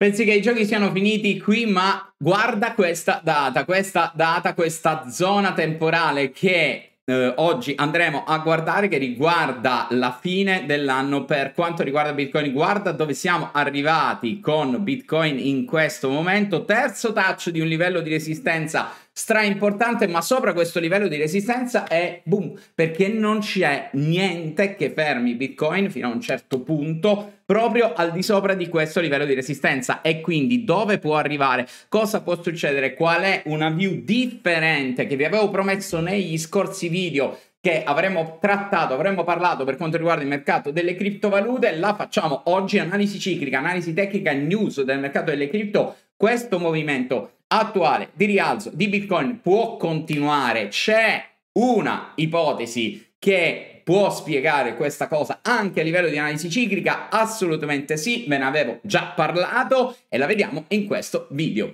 Pensi che i giochi siano finiti qui, ma guarda questa data, questa data, questa zona temporale che eh, oggi andremo a guardare che riguarda la fine dell'anno per quanto riguarda Bitcoin. Guarda dove siamo arrivati con Bitcoin in questo momento, terzo touch di un livello di resistenza stra importante, ma sopra questo livello di resistenza è boom, perché non c'è niente che fermi Bitcoin fino a un certo punto proprio al di sopra di questo livello di resistenza e quindi dove può arrivare, cosa può succedere, qual è una view differente che vi avevo promesso negli scorsi video che avremmo trattato, avremmo parlato per quanto riguarda il mercato delle criptovalute, la facciamo oggi analisi ciclica, analisi tecnica, news del mercato delle cripto, questo movimento attuale di rialzo di Bitcoin può continuare. C'è una ipotesi che può spiegare questa cosa anche a livello di analisi ciclica? Assolutamente sì, ve ne avevo già parlato e la vediamo in questo video.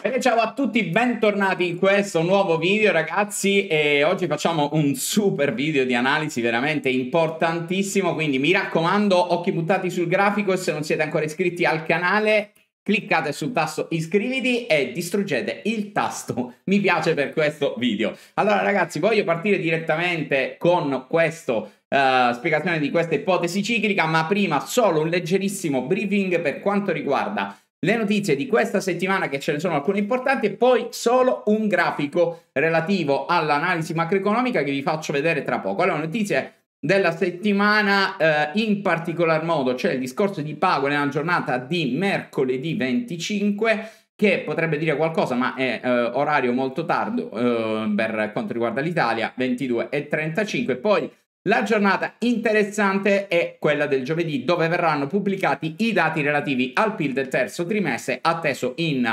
Bene, ciao a tutti, bentornati in questo nuovo video ragazzi e oggi facciamo un super video di analisi veramente importantissimo quindi mi raccomando occhi buttati sul grafico e se non siete ancora iscritti al canale cliccate sul tasto iscriviti e distruggete il tasto mi piace per questo video. Allora ragazzi voglio partire direttamente con questa Uh, eh, spiegazione di questa ipotesi ciclica, ma prima solo un leggerissimo briefing per quanto riguarda le notizie di questa settimana, che ce ne sono alcune importanti, e poi solo un grafico relativo all'analisi macroeconomica che vi faccio vedere tra poco. Allora, notizie della settimana, eh, in particolar modo c'è cioè il discorso di Pago nella giornata di mercoledì 25 che potrebbe dire qualcosa, ma è eh, orario molto tardo eh, per quanto riguarda l'Italia, 22 e 35. Poi la giornata interessante è quella del giovedì, dove verranno pubblicati i dati relativi al PIL del terzo trimestre, atteso in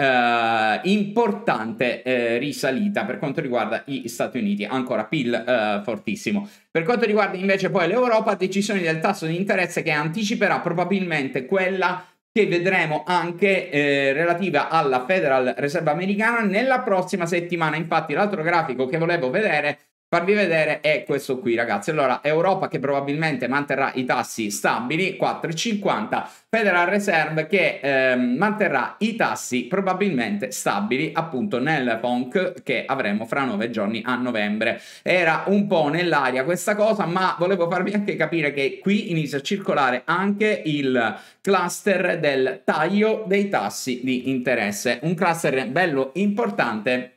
eh, importante eh, risalita per quanto riguarda gli Stati Uniti, ancora PIL eh, fortissimo. Per quanto riguarda invece poi l'Europa, decisione del tasso di interesse che anticiperà probabilmente quella che vedremo anche eh, relativa alla Federal Reserve americana nella prossima settimana. Infatti l'altro grafico che volevo vedere farvi vedere è questo qui ragazzi allora Europa che probabilmente manterrà i tassi stabili 4,50 Federal Reserve che eh, manterrà i tassi probabilmente stabili appunto nel FONC che avremo fra nove giorni a novembre era un po' nell'aria questa cosa ma volevo farvi anche capire che qui inizia a circolare anche il cluster del taglio dei tassi di interesse un cluster bello importante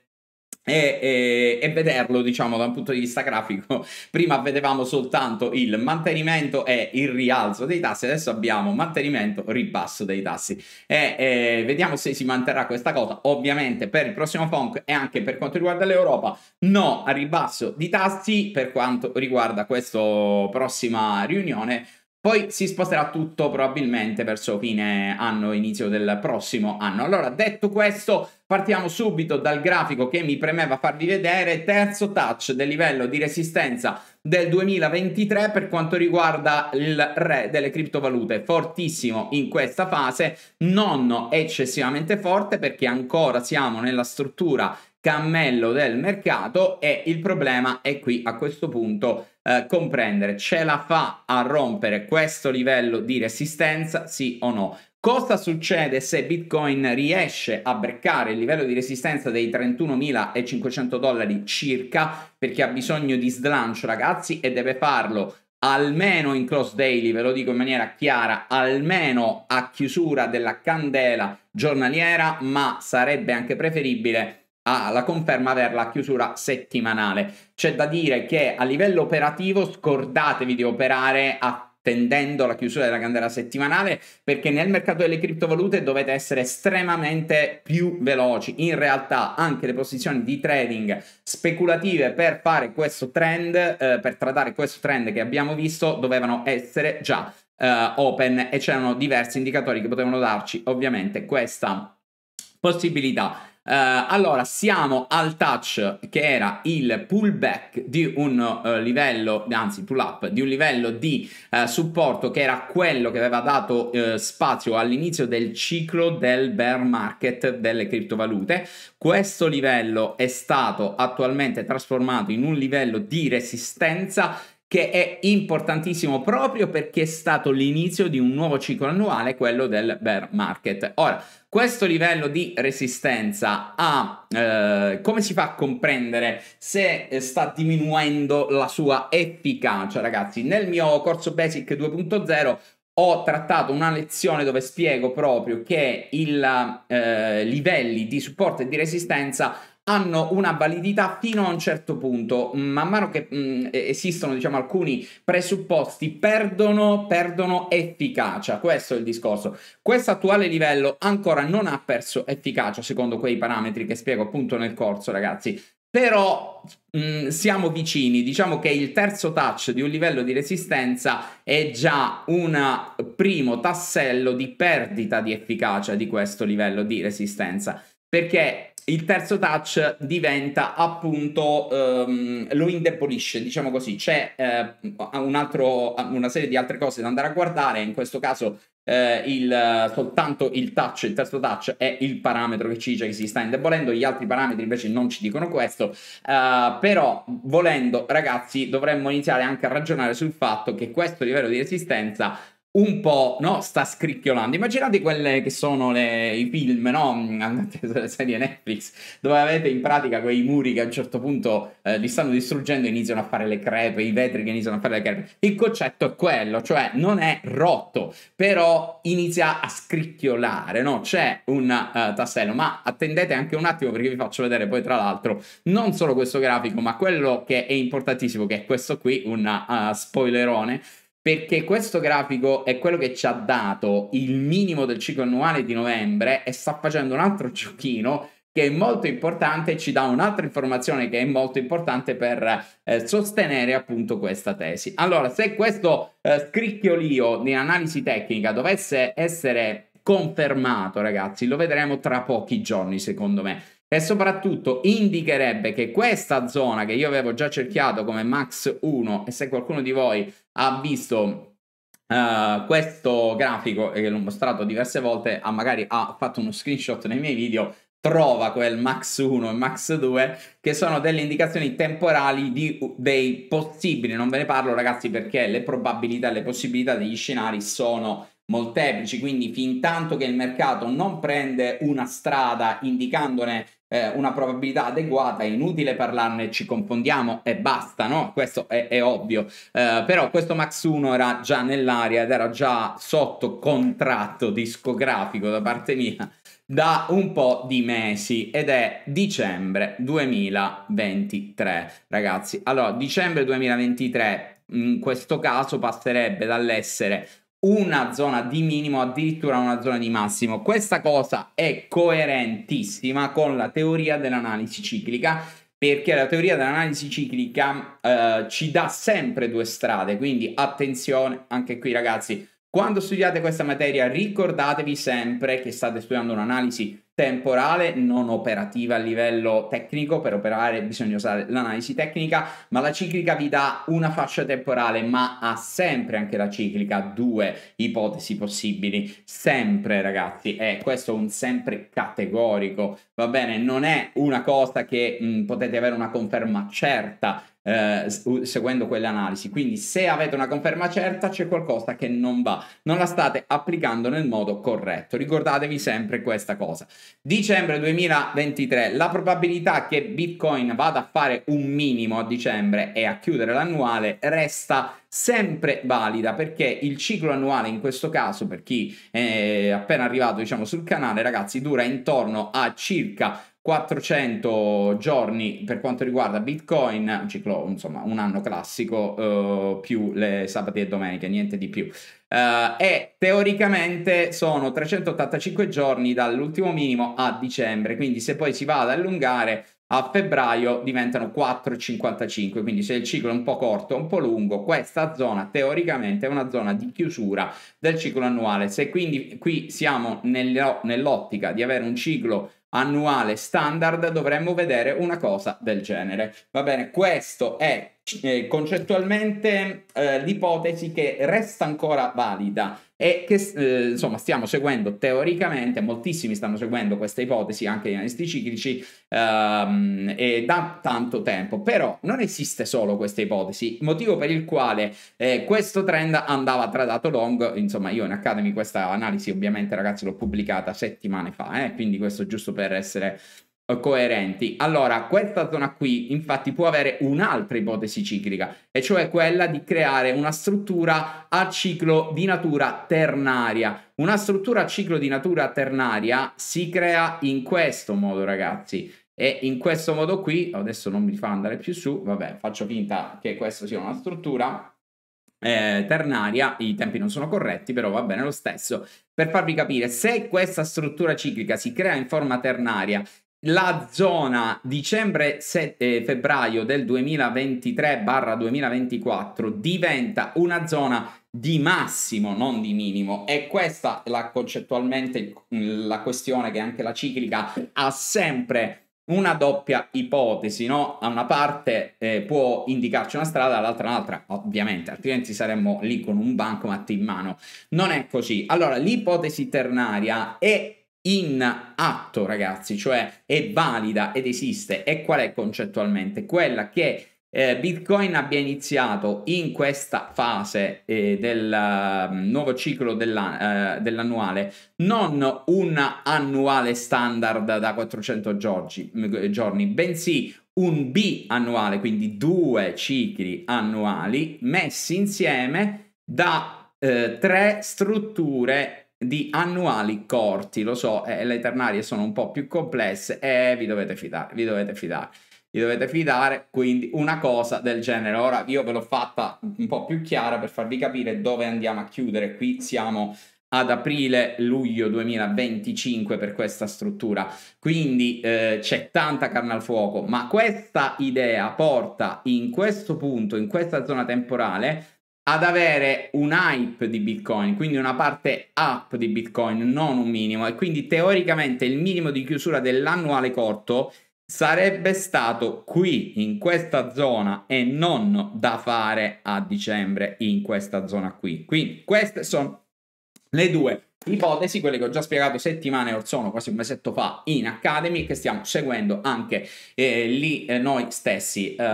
e, e, e, vederlo, diciamo, da un punto di vista grafico, prima vedevamo soltanto il mantenimento e il rialzo dei tassi, adesso abbiamo mantenimento, ribasso dei tassi. E, e vediamo se si manterrà questa cosa. Ovviamente per il prossimo funk e anche per quanto riguarda l'Europa, no a ribasso di tassi per quanto riguarda questa prossima riunione poi si sposterà tutto probabilmente verso fine anno, inizio del prossimo anno. Allora, detto questo, partiamo subito dal grafico che mi premeva farvi vedere. Terzo touch del livello di resistenza del 2023 per quanto riguarda il re delle criptovalute. Fortissimo in questa fase, non eccessivamente forte perché ancora siamo nella struttura cammello del mercato e il problema è qui a questo punto eh, comprendere ce la fa a rompere questo livello di resistenza sì o no Cosa succede se Bitcoin riesce a breccare il livello di resistenza dei 31.500 dollari circa? Perché ha bisogno di slancio, ragazzi, e deve farlo almeno in cross daily, ve lo dico in maniera chiara, almeno a chiusura della candela giornaliera, ma sarebbe anche preferibile ha la conferma per la chiusura settimanale. C'è da dire che a livello operativo scordatevi di operare a attendendo la chiusura della candela settimanale perché nel mercato delle criptovalute dovete essere estremamente più veloci. In realtà anche le posizioni di trading speculative per fare questo trend, eh, per tradare questo trend che abbiamo visto, dovevano essere già eh, open e c'erano diversi indicatori che potevano darci ovviamente questa possibilità. Uh, allora, siamo al touch che era il pullback di un uh, livello, anzi pull up, di un livello di uh, supporto che era quello che aveva dato spazio all'inizio del ciclo del bear market delle criptovalute. Questo livello è stato attualmente trasformato in un livello di resistenza che è importantissimo proprio perché è stato l'inizio di un nuovo ciclo annuale, quello del bear market. Ora, questo livello di resistenza ha, eh, come si fa a comprendere se eh, sta diminuendo la sua efficacia, ragazzi? Nel mio corso Basic 2.0 ho trattato una lezione dove spiego proprio che i eh, livelli di supporto e di resistenza hanno una validità fino a un certo punto. Man mano che mh, mm, esistono, diciamo, alcuni presupposti, perdono, perdono efficacia. Questo è il discorso. Questo attuale livello ancora non ha perso efficacia secondo quei parametri che spiego appunto nel corso, ragazzi. Però mh, mm, siamo vicini, diciamo che il terzo touch di un livello di resistenza è già un primo tassello di perdita di efficacia di questo livello di resistenza. Perché il terzo touch diventa appunto um, lo indebolisce, diciamo così, c'è uh, un altro, una serie di altre cose da andare a guardare, in questo caso uh, il, soltanto il touch, il terzo touch è il parametro che ci dice che si sta indebolendo, gli altri parametri invece non ci dicono questo, uh, però volendo ragazzi dovremmo iniziare anche a ragionare sul fatto che questo livello di resistenza un po' no, sta scricchiolando. Immaginate quelle che sono le, i film, no? Mm, andate sulle serie Netflix, dove avete in pratica quei muri che a un certo punto eh, li stanno distruggendo e iniziano a fare le crepe, i vetri che iniziano a fare le crepe. Il concetto è quello, cioè non è rotto, però inizia a scricchiolare, no? C'è un uh, tassello, ma attendete anche un attimo perché vi faccio vedere poi tra l'altro non solo questo grafico, ma quello che è importantissimo, che è questo qui, un uh, spoilerone perché questo grafico è quello che ci ha dato il minimo del ciclo annuale di novembre e sta facendo un altro giochino che è molto importante e ci dà un'altra informazione che è molto importante per eh, sostenere appunto questa tesi. Allora, se questo eh, scricchiolio di analisi tecnica dovesse essere confermato, ragazzi, lo vedremo tra pochi giorni, secondo me. E soprattutto indicherebbe che questa zona che io avevo già cerchiato come max 1 e se qualcuno di voi ha visto Uh, questo grafico e l'ho mostrato diverse volte, ha magari ha fatto uno screenshot nei miei video, trova quel max 1 e max 2 che sono delle indicazioni temporali di, dei possibili, non ve ne parlo ragazzi perché le probabilità, le possibilità degli scenari sono molteplici, quindi fin tanto che il mercato non prende una strada indicandone eh, una probabilità adeguata, è inutile parlarne, ci confondiamo e basta, no? Questo è, è ovvio. Eh, però questo Max 1 era già nell'aria ed era già sotto contratto discografico da parte mia da un po' di mesi ed è dicembre 2023, ragazzi. Allora, dicembre 2023 in questo caso passerebbe dall'essere una zona di minimo, addirittura una zona di massimo. Questa cosa è coerentissima con la teoria dell'analisi ciclica, perché la teoria dell'analisi ciclica eh, ci dà sempre due strade, quindi attenzione anche qui ragazzi, quando studiate questa materia ricordatevi sempre che state studiando un'analisi temporale, non operativa a livello tecnico, per operare bisogna usare l'analisi tecnica, ma la ciclica vi dà una fascia temporale, ma ha sempre anche la ciclica due ipotesi possibili, sempre ragazzi, e questo è un sempre categorico, va bene, non è una cosa che mh, potete avere una conferma certa, eh, seguendo quelle analisi. Quindi se avete una conferma certa c'è qualcosa che non va, non la state applicando nel modo corretto. Ricordatevi sempre questa cosa. Dicembre 2023, la probabilità che Bitcoin vada a fare un minimo a dicembre e a chiudere l'annuale resta sempre valida perché il ciclo annuale in questo caso per chi è appena arrivato diciamo sul canale ragazzi dura intorno a circa 400 giorni per quanto riguarda Bitcoin, un ciclo, insomma, un anno classico, eh, più le sabati e domeniche, niente di più. Eh, e teoricamente sono 385 giorni dall'ultimo minimo a dicembre, quindi se poi si va ad allungare a febbraio diventano 4,55, quindi se il ciclo è un po' corto, un po' lungo, questa zona teoricamente è una zona di chiusura del ciclo annuale. Se quindi qui siamo nell'ottica di avere un ciclo annuale standard dovremmo vedere una cosa del genere. Va bene, questo è eh, concettualmente eh, l'ipotesi che resta ancora valida e che eh, insomma stiamo seguendo teoricamente, moltissimi stanno seguendo questa ipotesi anche gli analisti ciclici ehm, e da tanto tempo, però non esiste solo questa ipotesi, motivo per il quale eh, questo trend andava tradato long, insomma io in Academy questa analisi ovviamente ragazzi l'ho pubblicata settimane fa, eh, quindi questo giusto per essere eh, coerenti. Allora, questa zona qui infatti può avere un'altra ipotesi ciclica, e cioè quella di creare una struttura a ciclo di natura ternaria. Una struttura a ciclo di natura ternaria si crea in questo modo, ragazzi. E in questo modo qui, adesso non mi fa andare più su, vabbè, faccio finta che questa sia una struttura eh, ternaria, i tempi non sono corretti, però va bene lo stesso. Per farvi capire, se questa struttura ciclica si crea in forma ternaria la zona dicembre-febbraio del 2023-2024 diventa una zona di massimo, non di minimo. E questa è la, concettualmente mm, la questione che anche la ciclica ha sempre una doppia ipotesi, no? A una parte eh, può indicarci una strada, all'altra un'altra, ovviamente, altrimenti saremmo lì con un bancomat in mano. Non è così. Allora, l'ipotesi ternaria è in atto, ragazzi, cioè è valida ed esiste. E qual è concettualmente? Quella che eh, Bitcoin abbia iniziato in questa fase eh, del uh, nuovo ciclo della, uh, dell'annuale non un annuale standard da 400 giorgi, mm, giorni, bensì un B annuale, quindi due cicli annuali messi insieme da eh, tre strutture di annuali corti, lo so, eh, le ternarie sono un po' più complesse e eh, vi dovete fidare, vi dovete fidare, vi dovete fidare, quindi una cosa del genere. Ora io ve l'ho fatta un po' più chiara per farvi capire dove andiamo a chiudere, qui siamo ad aprile-luglio 2025 per questa struttura, quindi eh, c'è tanta carne al fuoco, ma questa idea porta in questo punto, in questa zona temporale, ad avere un hype di Bitcoin, quindi una parte up di Bitcoin, non un minimo. E quindi teoricamente il minimo di chiusura dell'annuale corto sarebbe stato qui, in questa zona, e non da fare a dicembre in questa zona qui. Quindi queste sono le due ipotesi, quelle che ho già spiegato settimane or sono, quasi un mesetto fa, in Academy, che stiamo seguendo anche eh, lì eh, noi stessi. Um,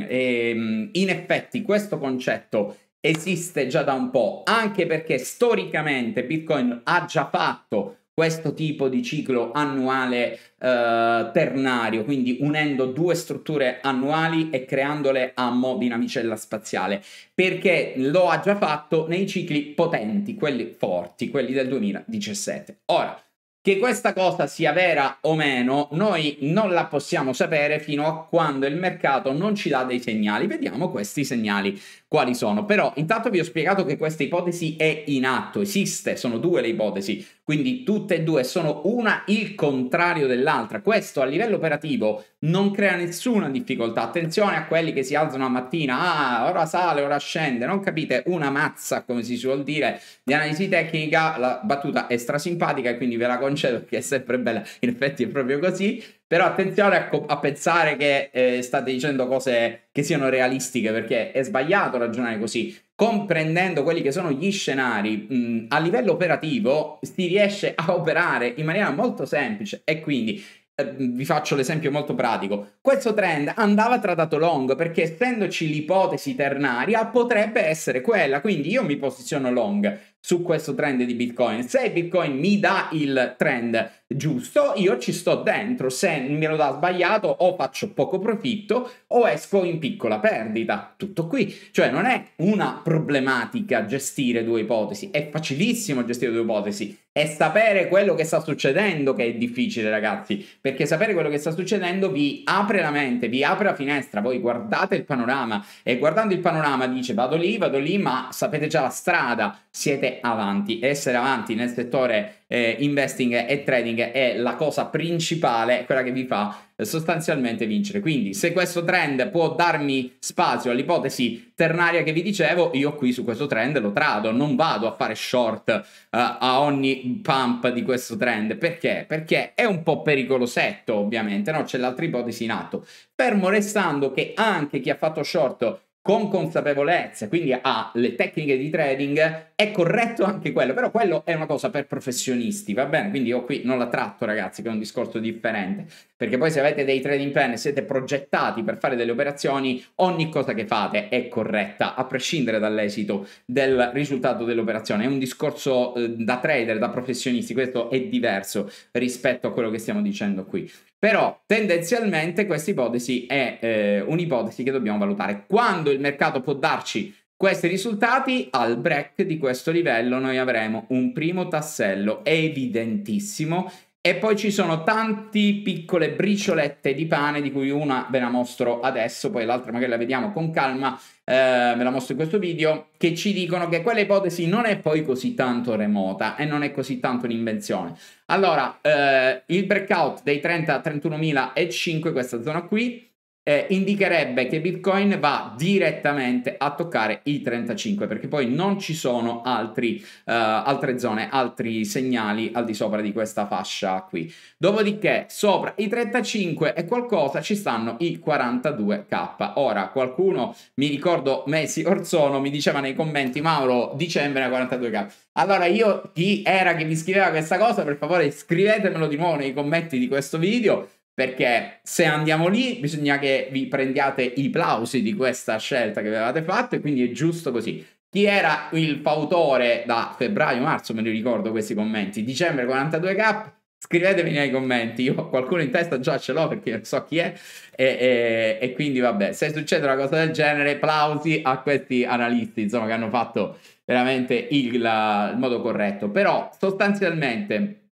ehm, e, ehm, in effetti questo concetto esiste già da un po', anche perché storicamente Bitcoin ha già fatto questo tipo di ciclo annuale eh, ternario, quindi unendo due strutture annuali e creandole a mo' di navicella spaziale, perché lo ha già fatto nei cicli potenti, quelli forti, quelli del 2017. Ora, che questa cosa sia vera o meno, noi non la possiamo sapere fino a quando il mercato non ci dà dei segnali. Vediamo questi segnali quali sono. Però intanto vi ho spiegato che questa ipotesi è in atto, esiste, sono due le ipotesi, quindi tutte e due sono una il contrario dell'altra. Questo a livello operativo non crea nessuna difficoltà. Attenzione a quelli che si alzano la mattina, ah, ora sale, ora scende, non capite una mazza, come si suol dire, di analisi tecnica, la battuta è strasimpatica e quindi ve la concedo che è sempre bella, in effetti è proprio così però attenzione a, co- ecco, a pensare che eh, state dicendo cose che siano realistiche, perché è sbagliato ragionare così. Comprendendo quelli che sono gli scenari mh, mm, a livello operativo, si riesce a operare in maniera molto semplice e quindi eh, vi faccio l'esempio molto pratico. Questo trend andava tradato long perché essendoci l'ipotesi ternaria potrebbe essere quella, quindi io mi posiziono long su questo trend di Bitcoin. Se Bitcoin mi dà il trend giusto, io ci sto dentro. Se me lo dà sbagliato, o faccio poco profitto o esco in piccola perdita. Tutto qui. Cioè, non è una problematica gestire due ipotesi. È facilissimo gestire due ipotesi. È sapere quello che sta succedendo che è difficile, ragazzi. Perché sapere quello che sta succedendo vi apre la mente, vi apre la finestra. Voi guardate il panorama e guardando il panorama dice vado lì, vado lì, ma sapete già la strada. Siete avanti. Essere avanti nel settore eh, investing e trading è la cosa principale, quella che vi fa eh, sostanzialmente vincere. Quindi se questo trend può darmi spazio all'ipotesi ternaria che vi dicevo, io qui su questo trend lo trado, non vado a fare short eh, a ogni pump di questo trend. Perché? Perché è un po' pericolosetto ovviamente, no? C'è l'altra ipotesi in atto. Fermo restando che anche chi ha fatto short con consapevolezza, quindi ha le tecniche di trading, è corretto anche quello, però quello è una cosa per professionisti, va bene? Quindi io qui non la tratto ragazzi, che è un discorso differente. Perché poi se avete dei trading plan e siete progettati per fare delle operazioni, ogni cosa che fate è corretta, a prescindere dall'esito del risultato dell'operazione. È un discorso eh, da trader, da professionisti, questo è diverso rispetto a quello che stiamo dicendo qui. Però tendenzialmente questa ipotesi è eh, un'ipotesi che dobbiamo valutare. Quando il mercato può darci questi risultati, al break di questo livello noi avremo un primo tassello evidentissimo e poi ci sono tante piccole briciolette di pane, di cui una ve la mostro adesso, poi l'altra magari la vediamo con calma, eh, ve la mostro in questo video, che ci dicono che quella ipotesi non è poi così tanto remota e non è così tanto un'invenzione. Allora, eh, il breakout dei 30 31.005, questa zona qui, eh, indicherebbe che Bitcoin va direttamente a toccare i 35 perché poi non ci sono altri, eh, altre zone, altri segnali al di sopra di questa fascia qui. Dopodiché sopra i 35 e qualcosa ci stanno i 42k. Ora qualcuno, mi ricordo mesi or sono, mi diceva nei commenti Mauro dicembre 42k. Allora io chi era che mi scriveva questa cosa per favore scrivetemelo di nuovo nei commenti di questo video perché se andiamo lì bisogna che vi prendiate i plausi di questa scelta che avevate fatto e quindi è giusto così. Chi era il fautore da febbraio-marzo, me li ricordo questi commenti, dicembre 42k, scrivetemi nei commenti, io qualcuno in testa già ce l'ho perché non so chi è e, e, e, quindi vabbè, se succede una cosa del genere, plausi a questi analisti, insomma, che hanno fatto veramente il, il modo corretto. Però sostanzialmente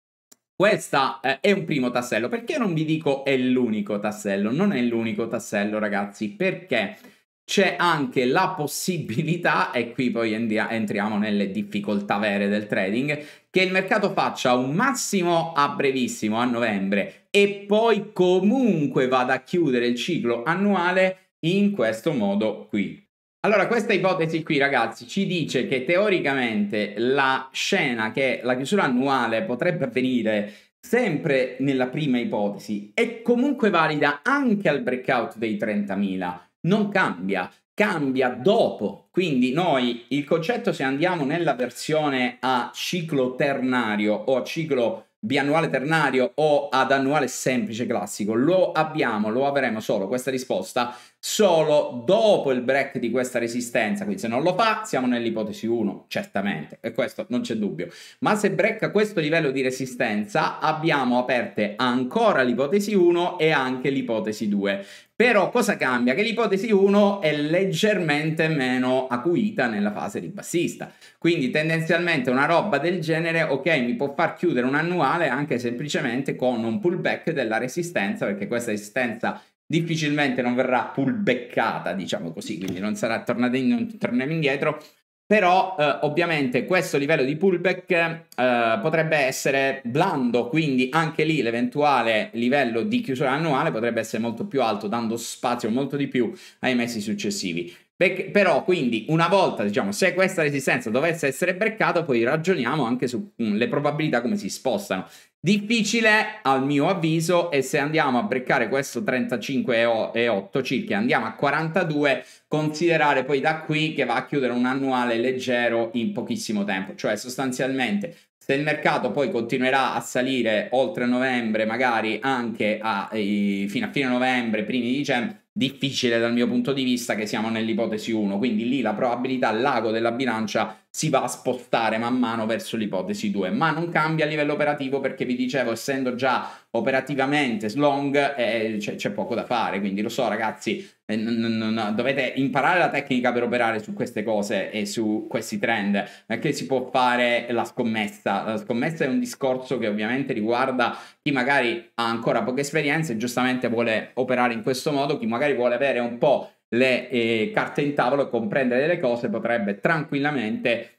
questo eh, è un primo tassello. Perché non vi dico è l'unico tassello? Non è l'unico tassello, ragazzi, perché c'è anche la possibilità, e qui poi entriamo nelle difficoltà vere del trading, che il mercato faccia un massimo a brevissimo, a novembre, e poi comunque vada a chiudere il ciclo annuale in questo modo qui. Allora, questa ipotesi qui, ragazzi, ci dice che teoricamente la scena che la chiusura annuale potrebbe avvenire sempre nella prima ipotesi è comunque valida anche al breakout dei 30.000, non cambia, cambia dopo. Quindi noi il concetto se andiamo nella versione a ciclo ternario o a ciclo biannuale ternario o ad annuale semplice classico, lo abbiamo, lo avremo solo questa risposta solo dopo il break di questa resistenza. Quindi se non lo fa, siamo nell'ipotesi 1, certamente, e questo non c'è dubbio. Ma se brecca questo livello di resistenza, abbiamo aperte ancora l'ipotesi 1 e anche l'ipotesi 2. Però cosa cambia? Che l'ipotesi 1 è leggermente meno acuita nella fase di bassista. Quindi tendenzialmente una roba del genere, ok, mi può far chiudere un annuale anche semplicemente con un pullback della resistenza, perché questa resistenza difficilmente non verrà pullbeccata, diciamo così, quindi non sarà tornata in, non indietro. Però eh, ovviamente questo livello di pullback eh, potrebbe essere blando, quindi anche lì l'eventuale livello di chiusura annuale potrebbe essere molto più alto, dando spazio molto di più ai mesi successivi. Perché, però quindi una volta, diciamo, se questa resistenza dovesse essere breccata, poi ragioniamo anche sulle mm, probabilità come si spostano. Difficile, al mio avviso, e se andiamo a breccare questo 35,8 circa, andiamo a 42, considerare poi da qui che va a chiudere un annuale leggero in pochissimo tempo, cioè sostanzialmente se il mercato poi continuerà a salire oltre novembre, magari anche a, eh, fino a fine novembre, primi di dicembre, difficile dal mio punto di vista che siamo nell'ipotesi 1, quindi lì la probabilità lago della bilancia si va a spostare man mano verso l'ipotesi 2, ma non cambia a livello operativo perché vi dicevo, essendo già operativamente slong, eh, c'è, c'è, poco da fare, quindi lo so ragazzi, eh, n- n- dovete imparare la tecnica per operare su queste cose e su questi trend, perché eh, si può fare la scommessa, la scommessa è un discorso che ovviamente riguarda chi magari ha ancora poche esperienze e giustamente vuole operare in questo modo, chi magari vuole avere un po' le eh, carte in tavolo e comprendere delle cose, potrebbe tranquillamente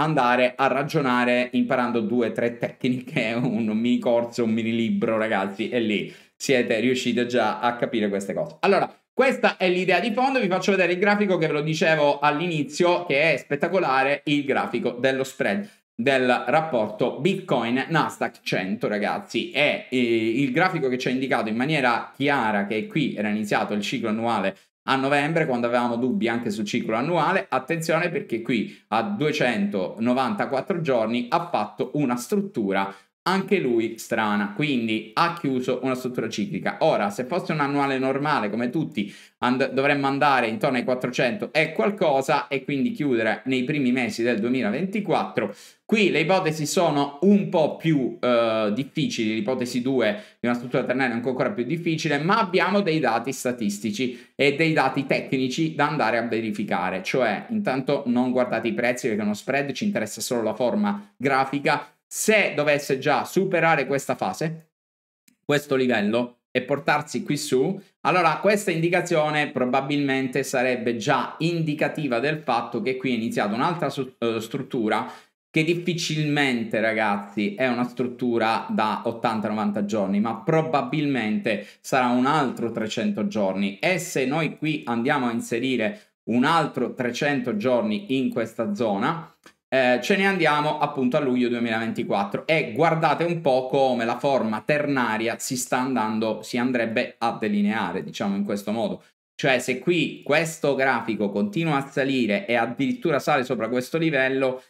andare a ragionare imparando due o tre tecniche, un mini corso, un mini libro, ragazzi, e lì siete riusciti già a capire queste cose. Allora, questa è l'idea di fondo, vi faccio vedere il grafico che ve lo dicevo all'inizio, che è spettacolare, il grafico dello spread del rapporto Bitcoin Nasdaq 100 ragazzi è eh, il grafico che ci ha indicato in maniera chiara che qui era iniziato il ciclo annuale a novembre, quando avevamo dubbi anche sul ciclo annuale, attenzione perché qui a 294 giorni ha fatto una struttura anche lui strana, quindi ha chiuso una struttura ciclica. Ora, se fosse un annuale normale, come tutti, and- dovremmo andare intorno ai 400 e qualcosa e quindi chiudere nei primi mesi del 2024 Qui le ipotesi sono un po' più eh, difficili, l'ipotesi 2 di una struttura ternaria è ancora più difficile, ma abbiamo dei dati statistici e dei dati tecnici da andare a verificare, cioè intanto non guardate i prezzi perché uno spread ci interessa solo la forma grafica, se dovesse già superare questa fase, questo livello, e portarsi qui su, allora questa indicazione probabilmente sarebbe già indicativa del fatto che qui è iniziata un'altra eh, struttura che difficilmente ragazzi è una struttura da 80-90 giorni ma probabilmente sarà un altro 300 giorni e se noi qui andiamo a inserire un altro 300 giorni in questa zona eh, ce ne andiamo appunto a luglio 2024 e guardate un po' come la forma ternaria si sta andando, si andrebbe a delineare diciamo in questo modo cioè se qui questo grafico continua a salire e addirittura sale sopra questo livello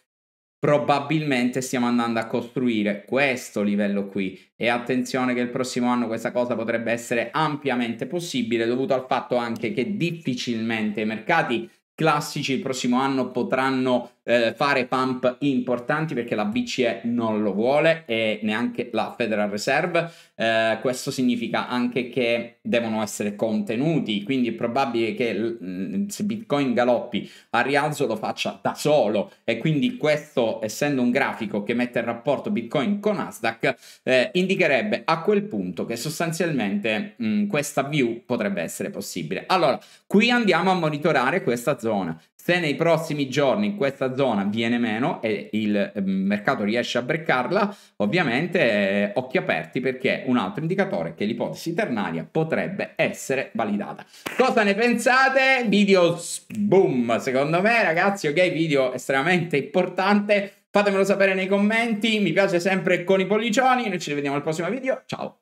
probabilmente stiamo andando a costruire questo livello qui e attenzione che il prossimo anno questa cosa potrebbe essere ampiamente possibile dovuto al fatto anche che difficilmente i mercati classici il prossimo anno potranno eh, fare pump importanti perché la BCE non lo vuole e neanche la Federal Reserve. Eh, questo significa anche che devono essere contenuti, quindi è probabile che mh, mm, se Bitcoin galoppi a rialzo lo faccia da solo e quindi questo, essendo un grafico che mette in rapporto Bitcoin con Nasdaq, eh, indicherebbe a quel punto che sostanzialmente mh, mm, questa view potrebbe essere possibile. Allora, qui andiamo a monitorare questa zona se nei prossimi giorni in questa zona viene meno e il ehm, mercato riesce a breccarla, ovviamente eh, occhi aperti perché un altro indicatore che l'ipotesi ternaria potrebbe essere validata. Cosa ne pensate? Video boom, secondo me ragazzi, ok, video estremamente importante. Fatemelo sapere nei commenti, mi piace sempre con i pollicioni, noi ci rivediamo al prossimo video, ciao!